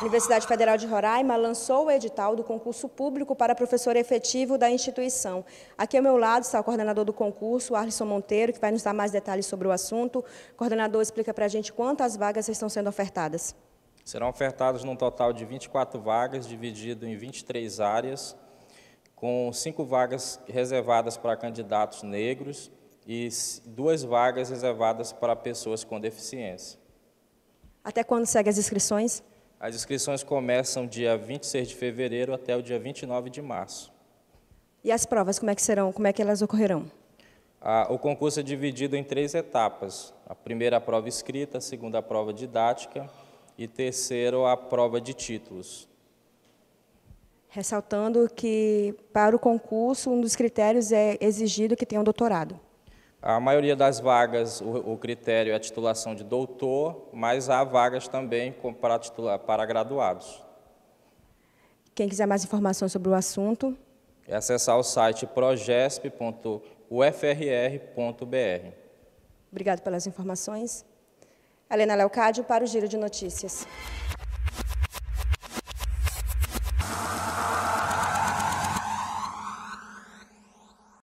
A Universidade Federal de Roraima lançou o edital do concurso público para professor efetivo da instituição. Aqui ao meu lado está o coordenador do concurso, Arlisson Monteiro, que vai nos dar mais detalhes sobre o assunto. coordenador, explica para a gente quantas vagas estão sendo ofertadas. Serão ofertadas num total de 24 vagas, dividido em 23 áreas, com cinco vagas reservadas para candidatos negros e duas vagas reservadas para pessoas com deficiência. Até quando segue as inscrições? As inscrições começam dia 26 de fevereiro até o dia 29 de março. E as provas, como é que serão? Como é que elas ocorrerão? Ah, o concurso é dividido em três etapas. A primeira a prova escrita, a segunda a prova didática e terceiro a prova de títulos. Ressaltando que para o concurso um dos critérios é exigido que tenha um doutorado. A maioria das vagas, o, o critério é a titulação de doutor, mas há vagas também para, titular, para graduados. Quem quiser mais informações sobre o assunto... É acessar o site progesp.ufrr.br. Obrigado pelas informações. Helena Leocádio para o Giro de Notícias.